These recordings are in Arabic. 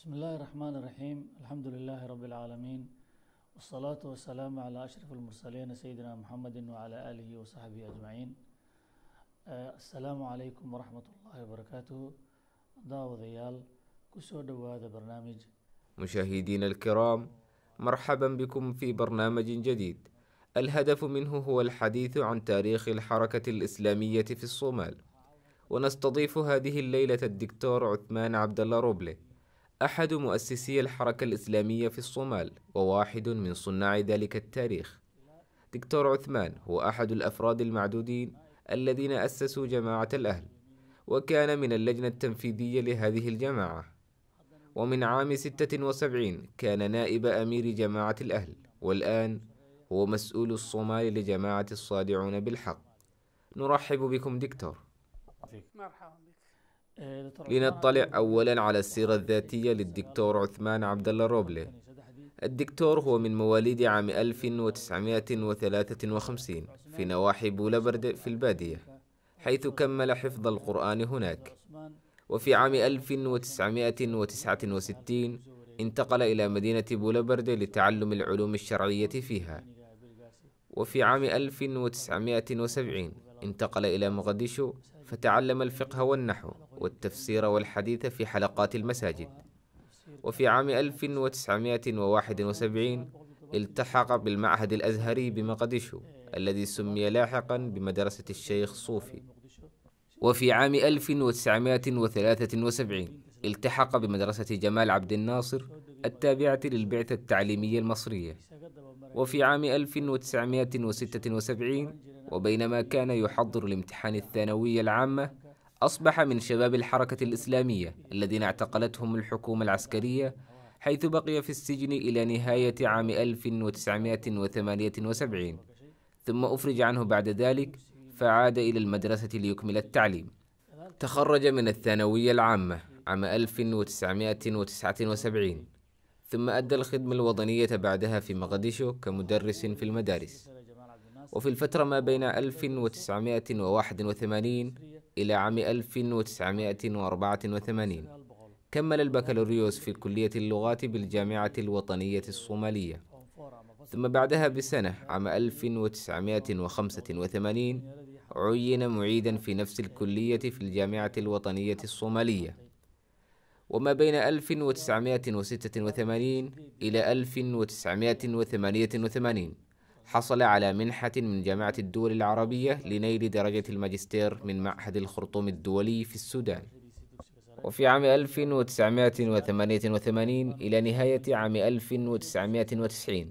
بسم الله الرحمن الرحيم الحمد لله رب العالمين والصلاة والسلام على أشرف المرسلين سيدنا محمد وعلى آله وصحبه أجمعين السلام عليكم ورحمة الله وبركاته داود ديال كسود هذا برنامج مشاهدين الكرام مرحبا بكم في برنامج جديد الهدف منه هو الحديث عن تاريخ الحركة الإسلامية في الصومال ونستضيف هذه الليلة الدكتور عثمان عبد الله روبلي أحد مؤسسي الحركة الإسلامية في الصومال وواحد من صناع ذلك التاريخ دكتور عثمان هو أحد الأفراد المعدودين الذين أسسوا جماعة الأهل وكان من اللجنة التنفيذية لهذه الجماعة ومن عام 76 كان نائب أمير جماعة الأهل والآن هو مسؤول الصومال لجماعة الصادعون بالحق نرحب بكم دكتور مرحبا لنطلع أولا على السيرة الذاتية للدكتور عثمان عبد الله روبلي الدكتور هو من مواليد عام 1953 في نواحي بولبرد في البادية حيث كمل حفظ القرآن هناك وفي عام 1969 انتقل إلى مدينة بولبرد لتعلم العلوم الشرعية فيها وفي عام 1970 انتقل إلى مغديشو فتعلم الفقه والنحو والتفسير والحديث في حلقات المساجد وفي عام 1971 التحق بالمعهد الأزهري بمقدشو الذي سمي لاحقا بمدرسة الشيخ صوفي وفي عام 1973 التحق بمدرسة جمال عبد الناصر التابعة للبعثة التعليمية المصرية وفي عام 1976 وبينما كان يحضر الامتحان الثانوية العامة أصبح من شباب الحركة الإسلامية الذين اعتقلتهم الحكومة العسكرية حيث بقي في السجن إلى نهاية عام 1978 ثم أفرج عنه بعد ذلك فعاد إلى المدرسة ليكمل التعليم تخرج من الثانوية العامة عام 1979 ثم أدى الخدمة الوطنية بعدها في مغديشو كمدرس في المدارس وفي الفترة ما بين 1981 إلى عام 1984 كمل البكالوريوس في كلية اللغات بالجامعة الوطنية الصومالية ثم بعدها بسنة عام 1985 عين معيدا في نفس الكلية في الجامعة الوطنية الصومالية وما بين 1986 إلى 1988 حصل على منحة من جامعة الدول العربية لنيل درجة الماجستير من معهد الخرطوم الدولي في السودان وفي عام 1988 إلى نهاية عام 1990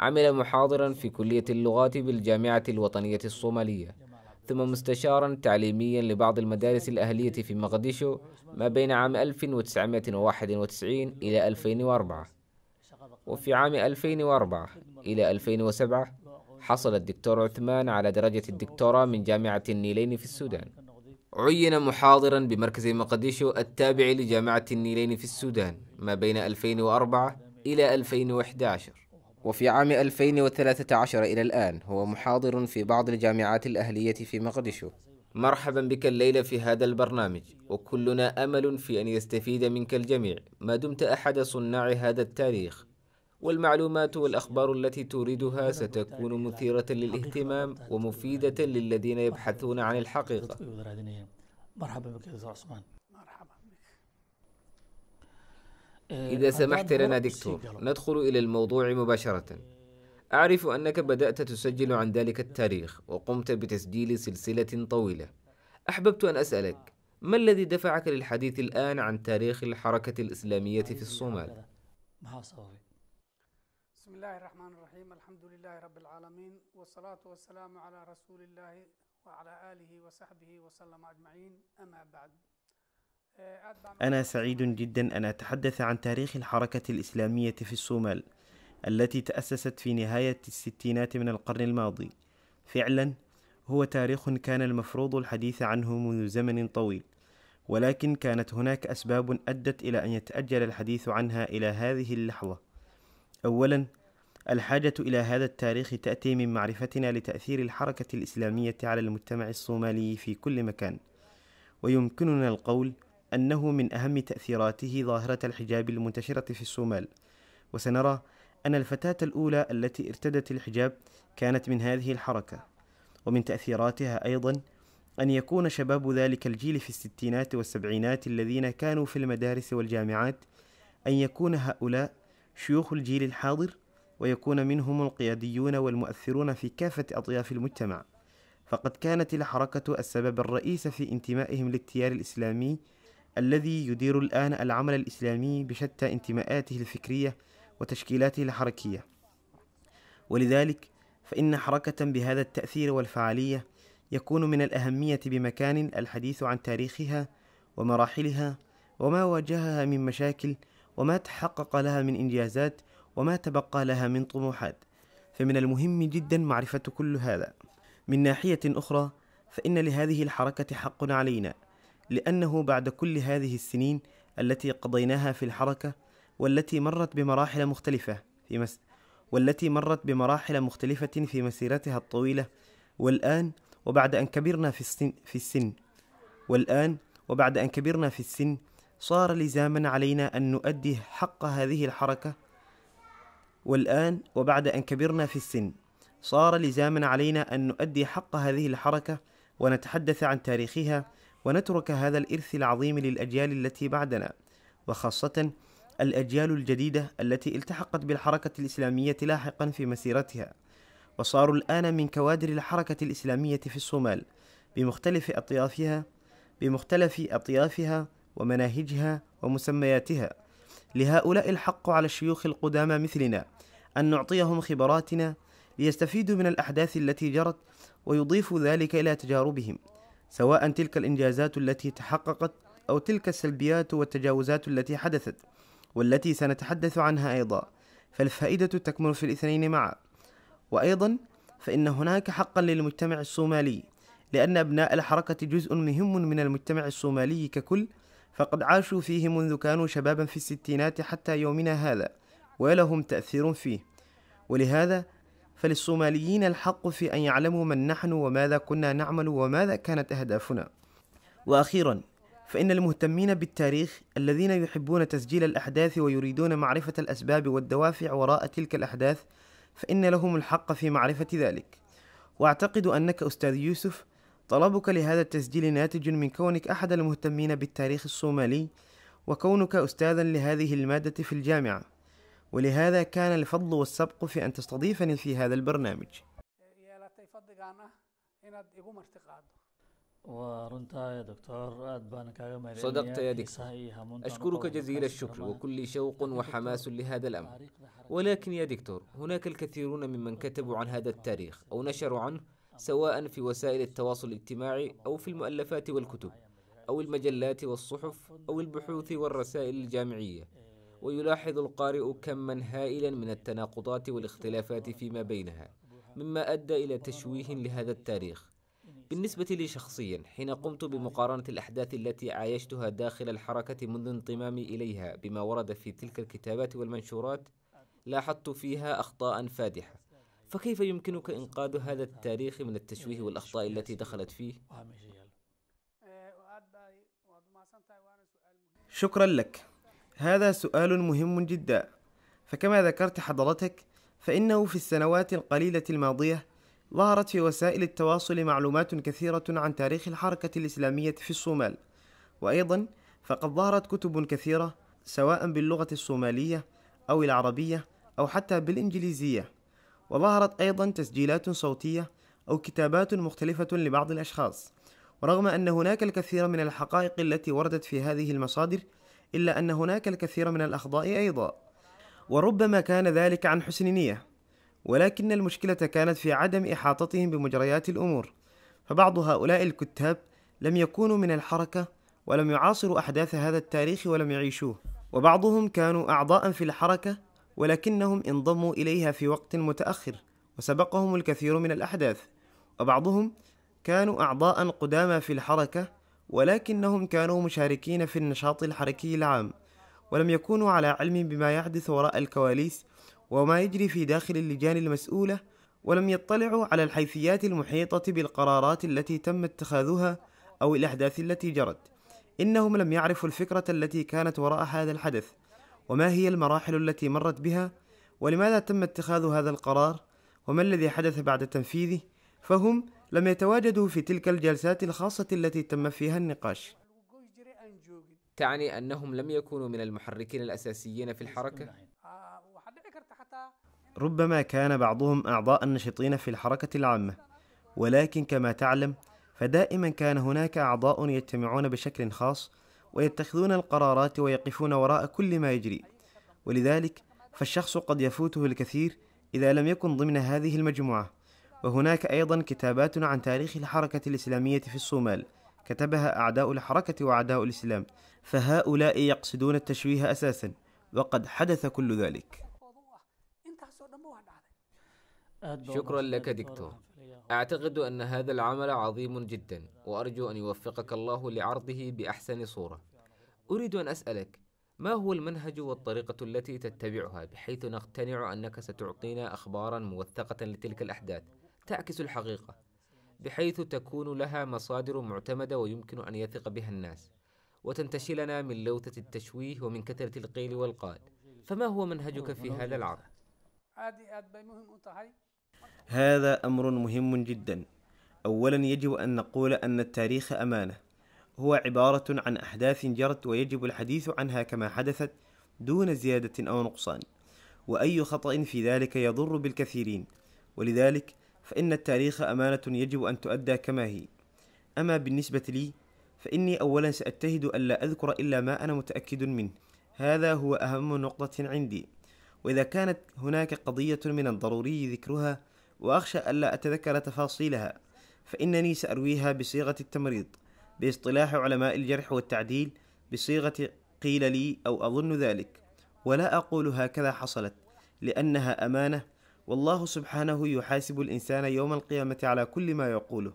عمل محاضرا في كلية اللغات بالجامعة الوطنية الصومالية ثم مستشارا تعليميا لبعض المدارس الأهلية في مقديشو ما بين عام 1991 إلى 2004 وفي عام 2004 إلى 2007 حصل الدكتور عثمان على درجة الدكتوراه من جامعة النيلين في السودان عين محاضرا بمركز مقديشو التابع لجامعة النيلين في السودان ما بين 2004 إلى 2011 وفي عام 2013 إلى الآن هو محاضر في بعض الجامعات الأهلية في مقدشو مرحبا بك الليلة في هذا البرنامج وكلنا أمل في أن يستفيد منك الجميع ما دمت أحد صناع هذا التاريخ والمعلومات والأخبار التي تريدها ستكون مثيرة للاهتمام ومفيدة للذين يبحثون عن الحقيقة مرحبا بك يا عثمان آه، إذا سمحت لنا دكتور ندخل إلى الموضوع مباشرة أعرف أنك بدأت تسجل عن ذلك التاريخ وقمت بتسجيل سلسلة طويلة أحببت أن أسألك ما الذي دفعك للحديث الآن عن تاريخ الحركة الإسلامية في الصومال؟ بسم الله الرحمن الرحيم الحمد لله رب العالمين والصلاة والسلام على رسول الله وعلى آله وصحبه وسلم أجمعين أما بعد أنا سعيد جدا أن أتحدث عن تاريخ الحركة الإسلامية في الصومال التي تأسست في نهاية الستينات من القرن الماضي. فعلا هو تاريخ كان المفروض الحديث عنه منذ زمن طويل، ولكن كانت هناك أسباب أدت إلى أن يتأجل الحديث عنها إلى هذه اللحظة. أولا الحاجة إلى هذا التاريخ تأتي من معرفتنا لتأثير الحركة الإسلامية على المجتمع الصومالي في كل مكان، ويمكننا القول أنه من أهم تأثيراته ظاهرة الحجاب المنتشرة في الصومال وسنرى أن الفتاة الأولى التي ارتدت الحجاب كانت من هذه الحركة ومن تأثيراتها أيضا أن يكون شباب ذلك الجيل في الستينات والسبعينات الذين كانوا في المدارس والجامعات أن يكون هؤلاء شيوخ الجيل الحاضر ويكون منهم القياديون والمؤثرون في كافة أطياف المجتمع فقد كانت الحركة السبب الرئيس في انتمائهم للتيار الإسلامي الذي يدير الآن العمل الإسلامي بشتى انتماءاته الفكرية وتشكيلاته الحركية ولذلك فإن حركة بهذا التأثير والفعالية يكون من الأهمية بمكان الحديث عن تاريخها ومراحلها وما واجهها من مشاكل وما تحقق لها من إنجازات وما تبقى لها من طموحات فمن المهم جدا معرفة كل هذا من ناحية أخرى فإن لهذه الحركة حق علينا لأنه بعد كل هذه السنين التي قضيناها في الحركة والتي مرت بمراحل مختلفة في مس... والتي مرت بمراحل مختلفة في مسيرتها الطويلة والآن وبعد أن كبرنا في السن, في السن والآن وبعد أن كبرنا في السن صار لزاما علينا أن نؤدي حق هذه الحركة والآن وبعد أن كبرنا في السن صار لزاما علينا أن نؤدي حق هذه الحركة ونتحدث عن تاريخها ونترك هذا الإرث العظيم للأجيال التي بعدنا وخاصة الأجيال الجديدة التي التحقت بالحركة الإسلامية لاحقا في مسيرتها وصاروا الآن من كوادر الحركة الإسلامية في الصومال بمختلف أطيافها بمختلف أطيافها ومناهجها ومسمياتها لهؤلاء الحق على الشيوخ القدامى مثلنا أن نعطيهم خبراتنا ليستفيدوا من الأحداث التي جرت ويضيفوا ذلك إلى تجاربهم سواء تلك الإنجازات التي تحققت أو تلك السلبيات والتجاوزات التي حدثت والتي سنتحدث عنها أيضا فالفائدة تكمن في الاثنين معا وأيضا فإن هناك حقا للمجتمع الصومالي لأن أبناء الحركة جزء مهم من المجتمع الصومالي ككل فقد عاشوا فيه منذ كانوا شبابا في الستينات حتى يومنا هذا ولهم تأثير فيه ولهذا فللصوماليين الحق في أن يعلموا من نحن وماذا كنا نعمل وماذا كانت أهدافنا. وأخيرا فإن المهتمين بالتاريخ الذين يحبون تسجيل الأحداث ويريدون معرفة الأسباب والدوافع وراء تلك الأحداث فإن لهم الحق في معرفة ذلك. وأعتقد أنك أستاذ يوسف طلبك لهذا التسجيل ناتج من كونك أحد المهتمين بالتاريخ الصومالي وكونك أستاذا لهذه المادة في الجامعة. ولهذا كان الفضل والسبق في أن تستضيفني في هذا البرنامج صدقت يا دكتور أشكرك جزيل الشكر وكل شوق وحماس لهذا الأمر ولكن يا دكتور هناك الكثيرون ممن كتبوا عن هذا التاريخ أو نشروا عنه سواء في وسائل التواصل الاجتماعي أو في المؤلفات والكتب أو المجلات والصحف أو البحوث والرسائل الجامعية ويلاحظ القارئ كما هائلا من التناقضات والاختلافات فيما بينها مما أدى إلى تشويه لهذا التاريخ بالنسبة لي شخصيا حين قمت بمقارنة الأحداث التي عايشتها داخل الحركة منذ انضمامي إليها بما ورد في تلك الكتابات والمنشورات لاحظت فيها أخطاء فادحة فكيف يمكنك إنقاذ هذا التاريخ من التشويه والأخطاء التي دخلت فيه؟ شكرا لك هذا سؤال مهم جدا فكما ذكرت حضرتك فانه في السنوات القليله الماضيه ظهرت في وسائل التواصل معلومات كثيره عن تاريخ الحركه الاسلاميه في الصومال وايضا فقد ظهرت كتب كثيره سواء باللغه الصوماليه او العربيه او حتى بالانجليزيه وظهرت ايضا تسجيلات صوتيه او كتابات مختلفه لبعض الاشخاص ورغم ان هناك الكثير من الحقائق التي وردت في هذه المصادر إلا أن هناك الكثير من الأخطاء أيضا وربما كان ذلك عن حسن نية ولكن المشكلة كانت في عدم إحاطتهم بمجريات الأمور فبعض هؤلاء الكتاب لم يكونوا من الحركة ولم يعاصروا أحداث هذا التاريخ ولم يعيشوه وبعضهم كانوا أعضاء في الحركة ولكنهم انضموا إليها في وقت متأخر وسبقهم الكثير من الأحداث وبعضهم كانوا أعضاء قدامى في الحركة ولكنهم كانوا مشاركين في النشاط الحركي العام ولم يكونوا على علم بما يحدث وراء الكواليس وما يجري في داخل اللجان المسؤوله ولم يطلعوا على الحيثيات المحيطه بالقرارات التي تم اتخاذها او الاحداث التي جرت انهم لم يعرفوا الفكره التي كانت وراء هذا الحدث وما هي المراحل التي مرت بها ولماذا تم اتخاذ هذا القرار وما الذي حدث بعد تنفيذه فهم لم يتواجدوا في تلك الجلسات الخاصة التي تم فيها النقاش تعني أنهم لم يكونوا من المحركين الأساسيين في الحركة؟ ربما كان بعضهم أعضاء النشطين في الحركة العامة ولكن كما تعلم فدائما كان هناك أعضاء يجتمعون بشكل خاص ويتخذون القرارات ويقفون وراء كل ما يجري ولذلك فالشخص قد يفوته الكثير إذا لم يكن ضمن هذه المجموعة وهناك أيضا كتابات عن تاريخ الحركة الإسلامية في الصومال كتبها أعداء الحركة وأعداء الإسلام فهؤلاء يقصدون التشويه أساسا وقد حدث كل ذلك شكرا لك دكتور أعتقد أن هذا العمل عظيم جدا وأرجو أن يوفقك الله لعرضه بأحسن صورة أريد أن أسألك ما هو المنهج والطريقة التي تتبعها بحيث نقتنع أنك ستعطينا أخبارا موثقة لتلك الأحداث تعكس الحقيقة بحيث تكون لها مصادر معتمدة ويمكن أن يثق بها الناس وتنتشلنا من لوثة التشويه ومن كثرة القيل والقال فما هو منهجك في هذا العرض؟ هذا أمر مهم جدا أولا يجب أن نقول أن التاريخ أمانة هو عبارة عن أحداث جرت ويجب الحديث عنها كما حدثت دون زيادة أو نقصان وأي خطأ في ذلك يضر بالكثيرين ولذلك فإن التاريخ أمانة يجب أن تؤدى كما هي أما بالنسبة لي فإني أولا سأجتهد ألا أذكر إلا ما أنا متأكد منه هذا هو أهم نقطة عندي وإذا كانت هناك قضية من الضروري ذكرها وأخشى ألا أتذكر تفاصيلها فإنني سأرويها بصيغة التمريض باصطلاح علماء الجرح والتعديل بصيغة قيل لي أو أظن ذلك ولا أقول هكذا حصلت لأنها أمانة والله سبحانه يحاسب الانسان يوم القيامه على كل ما يقوله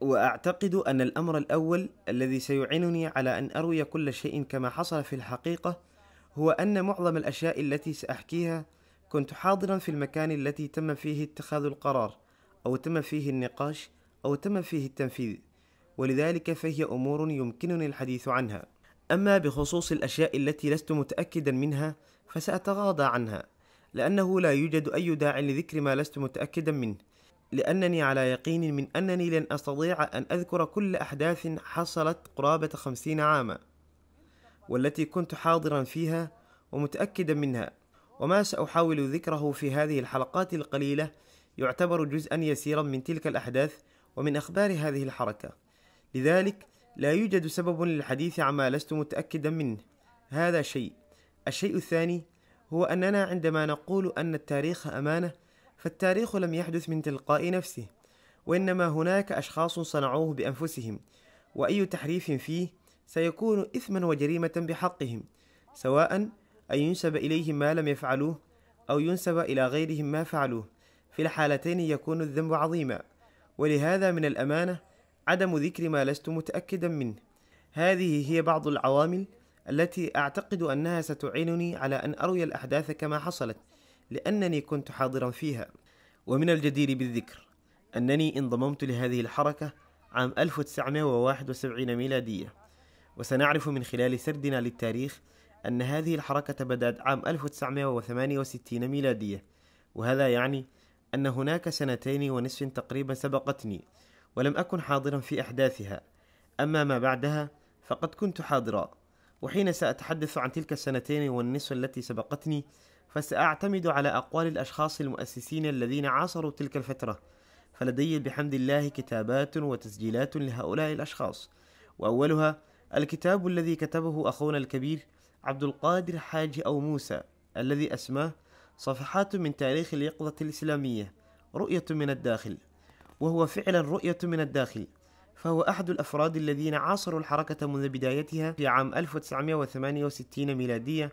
واعتقد ان الامر الاول الذي سيعينني على ان اروي كل شيء كما حصل في الحقيقه هو ان معظم الاشياء التي ساحكيها كنت حاضرا في المكان التي تم فيه اتخاذ القرار او تم فيه النقاش او تم فيه التنفيذ ولذلك فهي امور يمكنني الحديث عنها اما بخصوص الاشياء التي لست متاكدا منها فساتغاضى عنها لأنه لا يوجد أي داع لذكر ما لست متأكدا منه لأنني على يقين من أنني لن أستطيع أن أذكر كل أحداث حصلت قرابة خمسين عاما والتي كنت حاضرا فيها ومتأكدا منها وما سأحاول ذكره في هذه الحلقات القليلة يعتبر جزءا يسيرا من تلك الأحداث ومن أخبار هذه الحركة لذلك لا يوجد سبب للحديث عما لست متأكدا منه هذا شيء الشيء الثاني هو أننا عندما نقول أن التاريخ أمانة فالتاريخ لم يحدث من تلقاء نفسه وإنما هناك أشخاص صنعوه بأنفسهم وأي تحريف فيه سيكون إثما وجريمة بحقهم سواء أن ينسب إليهم ما لم يفعلوه أو ينسب إلى غيرهم ما فعلوه في الحالتين يكون الذنب عظيما ولهذا من الأمانة عدم ذكر ما لست متأكدا منه هذه هي بعض العوامل التي أعتقد أنها ستعينني على أن أروي الأحداث كما حصلت لأنني كنت حاضرا فيها ومن الجدير بالذكر أنني انضممت لهذه الحركة عام 1971 ميلادية وسنعرف من خلال سردنا للتاريخ أن هذه الحركة بدأت عام 1968 ميلادية وهذا يعني أن هناك سنتين ونصف تقريبا سبقتني ولم أكن حاضرا في أحداثها أما ما بعدها فقد كنت حاضرا وحين سأتحدث عن تلك السنتين والنصف التي سبقتني فسأعتمد على أقوال الأشخاص المؤسسين الذين عاصروا تلك الفترة فلدي بحمد الله كتابات وتسجيلات لهؤلاء الأشخاص وأولها الكتاب الذي كتبه أخونا الكبير عبد القادر حاج أو موسى الذي أسماه صفحات من تاريخ اليقظة الإسلامية رؤية من الداخل وهو فعلا رؤية من الداخل فهو أحد الأفراد الذين عاصروا الحركة منذ بدايتها في عام 1968 ميلادية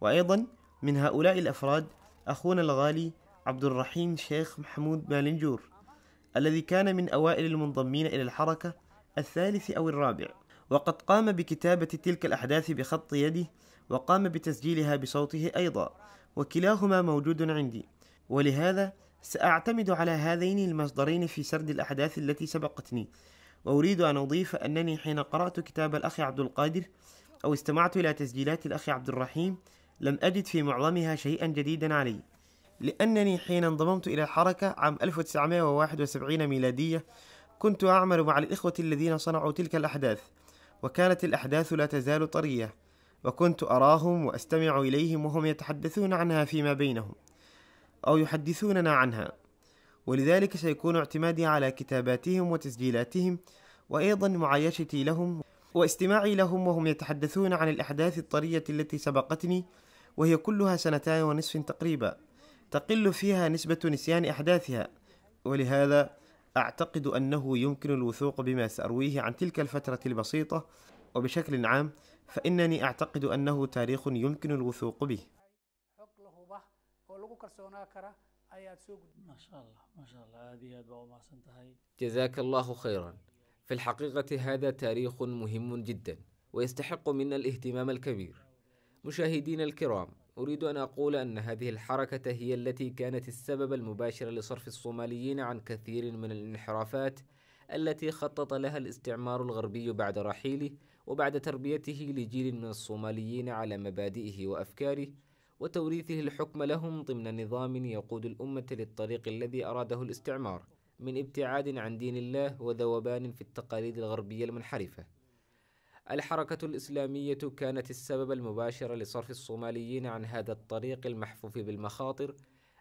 وأيضا من هؤلاء الأفراد أخونا الغالي عبد الرحيم شيخ محمود مالنجور الذي كان من أوائل المنضمين إلى الحركة الثالث أو الرابع وقد قام بكتابة تلك الأحداث بخط يده وقام بتسجيلها بصوته أيضا وكلاهما موجود عندي ولهذا سأعتمد على هذين المصدرين في سرد الأحداث التي سبقتني وأريد أن أضيف أنني حين قرأت كتاب الأخ عبد القادر أو استمعت إلى تسجيلات الأخ عبد الرحيم لم أجد في معظمها شيئا جديدا علي لأنني حين انضممت إلى الحركة عام 1971 ميلادية كنت أعمل مع الإخوة الذين صنعوا تلك الأحداث وكانت الأحداث لا تزال طرية وكنت أراهم وأستمع إليهم وهم يتحدثون عنها فيما بينهم أو يحدثوننا عنها ولذلك سيكون اعتمادي على كتاباتهم وتسجيلاتهم وأيضا معايشتي لهم واستماعي لهم وهم يتحدثون عن الأحداث الطرية التي سبقتني وهي كلها سنتان ونصف تقريبا تقل فيها نسبة نسيان أحداثها ولهذا أعتقد أنه يمكن الوثوق بما سأرويه عن تلك الفترة البسيطة وبشكل عام فإنني أعتقد أنه تاريخ يمكن الوثوق به ما شاء الله ما شاء الله هذه ما سنتهي جزاك الله خيرا في الحقيقة هذا تاريخ مهم جدا ويستحق منا الاهتمام الكبير مشاهدين الكرام أريد أن أقول أن هذه الحركة هي التي كانت السبب المباشر لصرف الصوماليين عن كثير من الانحرافات التي خطط لها الاستعمار الغربي بعد رحيله وبعد تربيته لجيل من الصوماليين على مبادئه وأفكاره وتوريثه الحكم لهم ضمن نظام يقود الأمة للطريق الذي أراده الاستعمار من ابتعاد عن دين الله وذوبان في التقاليد الغربية المنحرفة. الحركة الإسلامية كانت السبب المباشر لصرف الصوماليين عن هذا الطريق المحفوف بالمخاطر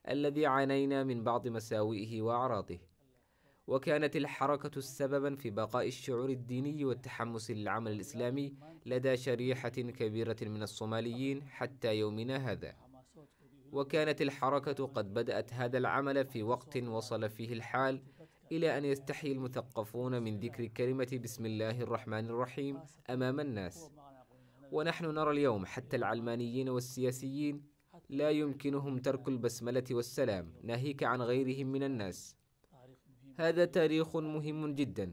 الذي عانينا من بعض مساوئه وأعراضه. وكانت الحركة سببا في بقاء الشعور الديني والتحمس للعمل الإسلامي لدى شريحة كبيرة من الصوماليين حتى يومنا هذا وكانت الحركة قد بدأت هذا العمل في وقت وصل فيه الحال إلى أن يستحي المثقفون من ذكر كلمة بسم الله الرحمن الرحيم أمام الناس ونحن نرى اليوم حتى العلمانيين والسياسيين لا يمكنهم ترك البسملة والسلام ناهيك عن غيرهم من الناس هذا تاريخ مهم جدا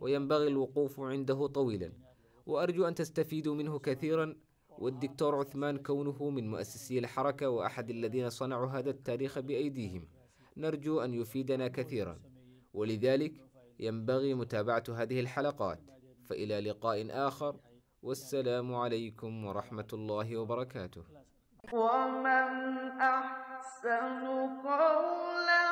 وينبغي الوقوف عنده طويلا وأرجو أن تستفيدوا منه كثيرا والدكتور عثمان كونه من مؤسسي الحركة وأحد الذين صنعوا هذا التاريخ بأيديهم نرجو أن يفيدنا كثيرا ولذلك ينبغي متابعة هذه الحلقات فإلى لقاء آخر والسلام عليكم ورحمة الله وبركاته ومن أحسن قولاً